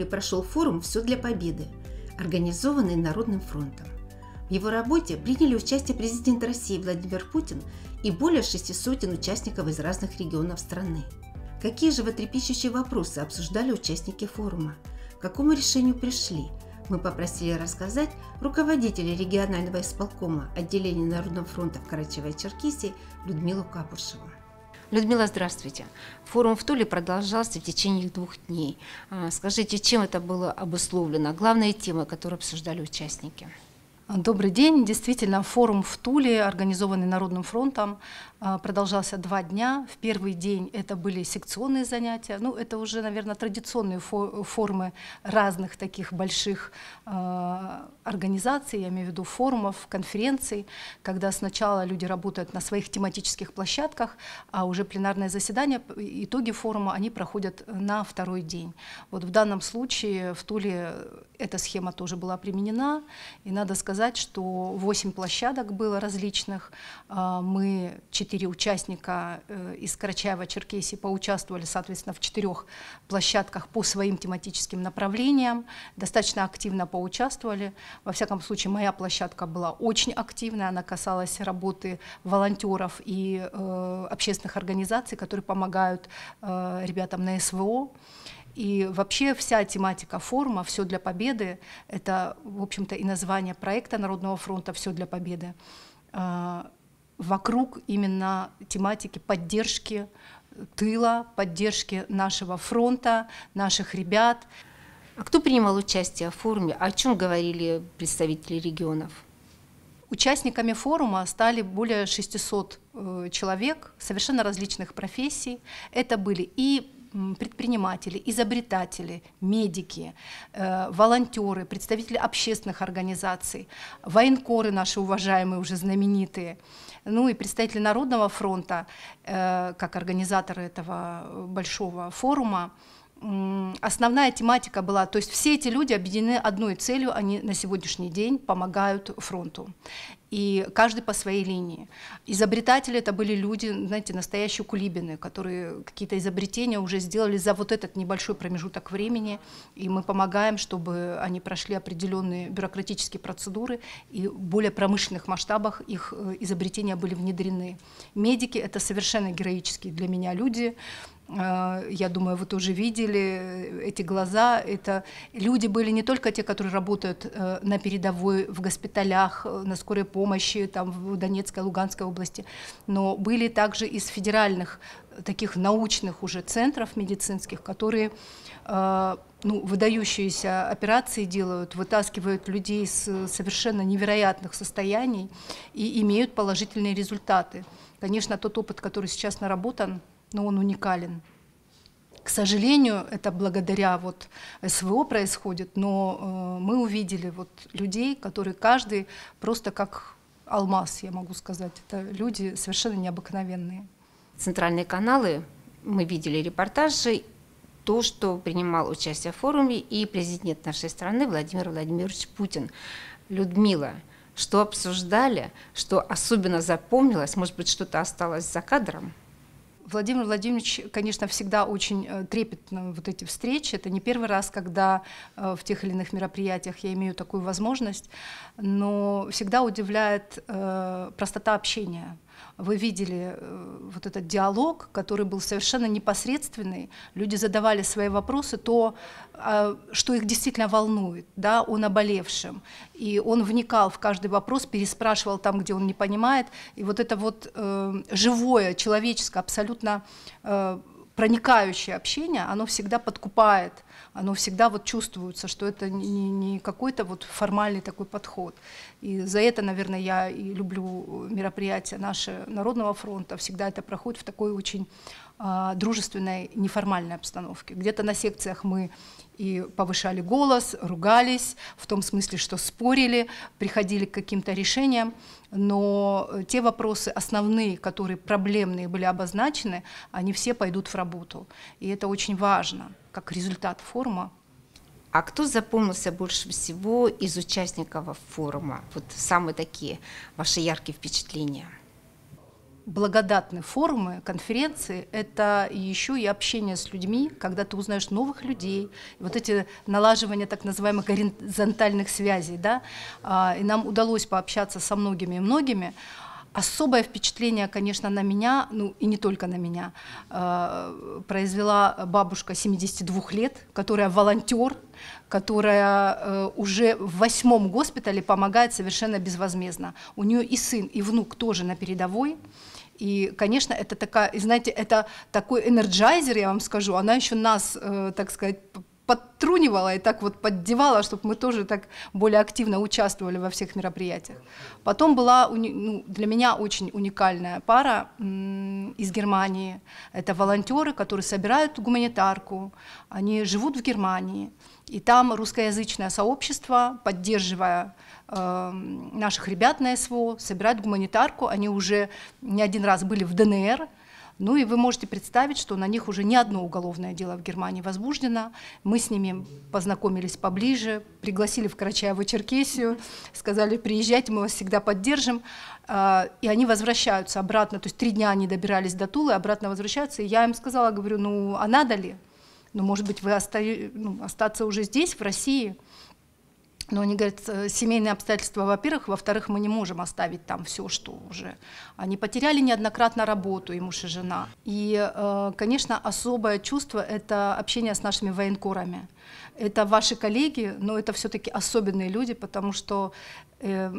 июле прошел форум «Все для победы», организованный Народным фронтом. В его работе приняли участие президент России Владимир Путин и более шести сотен участников из разных регионов страны. Какие же животрепещущие вопросы обсуждали участники форума? К какому решению пришли? Мы попросили рассказать руководителя регионального исполкома отделения Народного фронта в Карачаево-Черкесии Людмилу Капушеву. Людмила, здравствуйте. Форум в Туле продолжался в течение двух дней. А, скажите, чем это было обусловлено? Главные темы, которые обсуждали участники? Добрый день. Действительно, форум в Туле, организованный Народным фронтом, а, продолжался два дня. В первый день это были секционные занятия. Ну, это уже, наверное, традиционные формы разных таких больших а, организаций, я имею в виду форумов, конференций, когда сначала люди работают на своих тематических площадках, а уже пленарное заседание, итоги форума, они проходят на второй день. Вот в данном случае в Туле эта схема тоже была применена, и надо сказать, сказать, что 8 площадок было различных. А, мы, 4 участника э, из Карачаева-Черкесии, поучаствовали, соответственно, в 4 площадках по своим тематическим направлениям. Достаточно активно поучаствовали. Во всяком случае, моя площадка была очень активная. Она касалась работы волонтеров и э, общественных организаций, которые помогают э, ребятам на СВО. И вообще вся тематика форума «Все для победы» — это, в общем-то, и название проекта Народного фронта «Все для победы» а, вокруг именно тематики поддержки тыла, поддержки нашего фронта, наших ребят. А кто принимал участие в форуме? О чем говорили представители регионов? Участниками форума стали более 600 э, человек совершенно различных профессий. Это были и предприниматели, изобретатели, медики, э, волонтеры, представители общественных организаций, военкоры наши уважаемые, уже знаменитые, ну и представители Народного фронта, э, как организаторы этого большого форума, основная тематика была, то есть все эти люди объединены одной целью, они на сегодняшний день помогают фронту. И каждый по своей линии. Изобретатели это были люди, знаете, настоящие кулибины, которые какие-то изобретения уже сделали за вот этот небольшой промежуток времени. И мы помогаем, чтобы они прошли определенные бюрократические процедуры и в более промышленных масштабах их э, изобретения были внедрены. Медики это совершенно героические для меня люди а, я думаю, вы тоже видели э, эти глаза. Это люди были не только те, которые работают э, на передовой, в госпиталях, э, на скорой помощи, там в Донецкой, Луганской области, но были также из федеральных таких научных уже центров медицинских, которые ну, выдающиеся операции делают, вытаскивают людей с совершенно невероятных состояний и имеют положительные результаты. Конечно, тот опыт, который сейчас наработан, но он уникален. К сожалению, это благодаря вот СВО происходит, но э, мы увидели вот людей, которые каждый просто как алмаз, я могу сказать. Это люди совершенно необыкновенные. Центральные каналы, мы видели репортажи, то, что принимал участие в форуме и президент нашей страны Владимир Владимирович Путин. Людмила, что обсуждали, что особенно запомнилось, может быть, что-то осталось за кадром – Владимир Владимирович, конечно, всегда очень э, трепетно вот эти встречи. Это не первый раз, когда э, в тех или иных мероприятиях я имею такую возможность, но всегда удивляет э, простота общения вы видели э, вот этот диалог, который был совершенно непосредственный. Люди задавали свои вопросы, то, а, что их действительно волнует, да, о наболевшем. И он вникал в каждый вопрос, переспрашивал там, где он не понимает. И вот это вот э, живое, человеческое, абсолютно э, проникающее общение, оно всегда подкупает – оно всегда вот чувствуется, что это не, не какой-то вот формальный такой подход. И за это, наверное, я и люблю мероприятия нашего Народного фронта. Всегда это проходит в такой очень а, дружественной, неформальной обстановке. Где-то на секциях мы и повышали голос, ругались, в том смысле, что спорили, приходили к каким-то решениям, но те вопросы основные, которые проблемные были обозначены, они все пойдут в работу, и это очень важно как результат форума. А кто запомнился больше всего из участников форума? Вот самые такие ваши яркие впечатления. Благодатные форумы, конференции – это еще и общение с людьми, когда ты узнаешь новых людей. И вот эти налаживания так называемых горизонтальных связей, да, а, и нам удалось пообщаться со многими и многими. Особое впечатление, конечно, на меня, ну и не только на меня, э, произвела бабушка 72 лет, которая волонтер, которая э, уже в восьмом госпитале помогает совершенно безвозмездно. У нее и сын, и внук тоже на передовой. И, конечно, это такая, знаете, это такой энерджайзер, я вам скажу, она еще нас, э, так сказать, подтрунивала и так вот поддевала, чтобы мы тоже так более активно участвовали во всех мероприятиях. Потом была ну, для меня очень уникальная пара из Германии. Это волонтеры, которые собирают гуманитарку, они живут в Германии. И там русскоязычное сообщество, поддерживая э, наших ребят на СВО, собирает гуманитарку. Они уже не один раз были в ДНР, ну и вы можете представить, что на них уже не одно уголовное дело в Германии возбуждено. Мы с ними познакомились поближе, пригласили в Карачаево-Черкесию, сказали, приезжать, мы вас всегда поддержим. А, и они возвращаются обратно, то есть три дня они добирались до Тулы, обратно возвращаются. И я им сказала, говорю, ну а надо ли? Ну, может быть, вы оста... ну, остаться уже здесь, в России? Но они говорят, э, семейные обстоятельства, во-первых, во-вторых, мы не можем оставить там все, что уже. Они потеряли неоднократно работу, и муж, и жена. И, э, конечно, особое чувство – это общение с нашими военкорами. Это ваши коллеги, но это все-таки особенные люди, потому что э,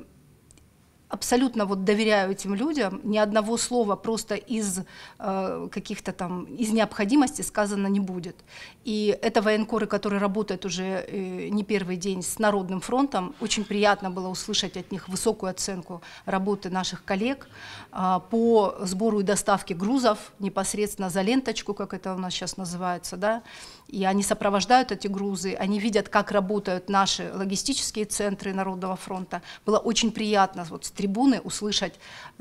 абсолютно вот доверяю этим людям, ни одного слова просто из э, каких-то там, из необходимости сказано не будет. И это военкоры, которые работают уже э, не первый день с Народным фронтом, очень приятно было услышать от них высокую оценку работы наших коллег э, по сбору и доставке грузов непосредственно за ленточку, как это у нас сейчас называется, да, и они сопровождают эти грузы, они видят, как работают наши логистические центры Народного фронта. Было очень приятно вот, трибуны услышать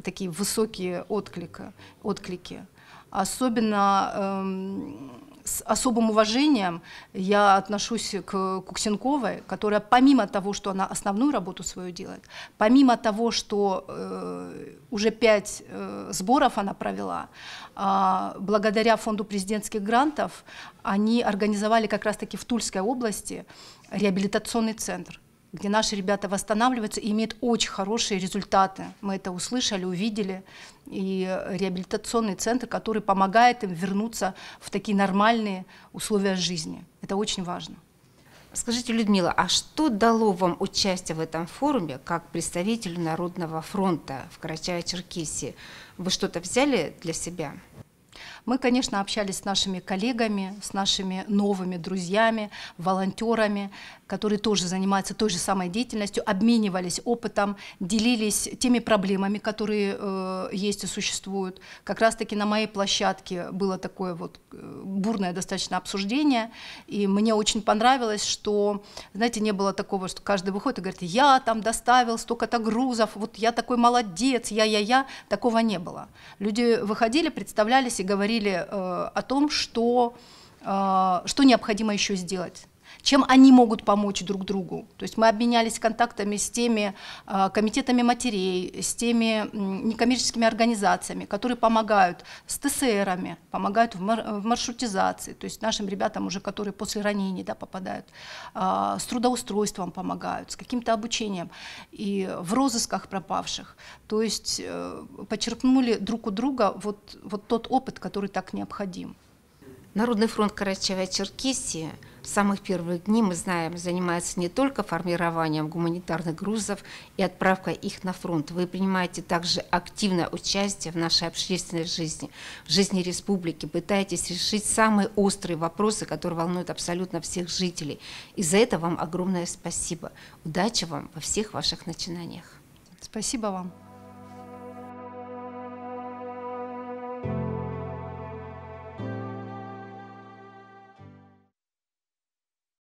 такие высокие отклика, отклики. Особенно эм, с особым уважением я отношусь к Куксенковой, которая помимо того, что она основную работу свою делает, помимо того, что э, уже пять э, сборов она провела, э, благодаря фонду президентских грантов они организовали как раз-таки в Тульской области реабилитационный центр – где наши ребята восстанавливаются и имеют очень хорошие результаты. Мы это услышали, увидели. И реабилитационный центр, который помогает им вернуться в такие нормальные условия жизни. Это очень важно. Скажите, Людмила, а что дало вам участие в этом форуме как представителю Народного фронта в Карачаево-Черкесии? Вы что-то взяли для себя? Мы, конечно, общались с нашими коллегами, с нашими новыми друзьями, волонтерами, которые тоже занимаются той же самой деятельностью, обменивались опытом, делились теми проблемами, которые э, есть и существуют. Как раз-таки на моей площадке было такое вот э, бурное достаточно обсуждение, и мне очень понравилось, что, знаете, не было такого, что каждый выходит и говорит, я там доставил столько-то грузов, вот я такой молодец, я-я-я, такого не было. Люди выходили, представлялись и говорили, говорили э, о том, что, э, что необходимо еще сделать чем они могут помочь друг другу. То есть мы обменялись контактами с теми а, комитетами матерей, с теми некоммерческими организациями, которые помогают с ТСРами, помогают в маршрутизации, то есть нашим ребятам уже, которые после ранений да, попадают, а, с трудоустройством помогают, с каким-то обучением и в розысках пропавших. То есть э, почерпнули друг у друга вот, вот тот опыт, который так необходим. Народный фронт Карачаева-Черкесии – с самых первых дней, мы знаем, занимается не только формированием гуманитарных грузов и отправкой их на фронт. Вы принимаете также активное участие в нашей общественной жизни, в жизни республики, пытаетесь решить самые острые вопросы, которые волнуют абсолютно всех жителей. И за это вам огромное спасибо. Удачи вам во всех ваших начинаниях. Спасибо вам.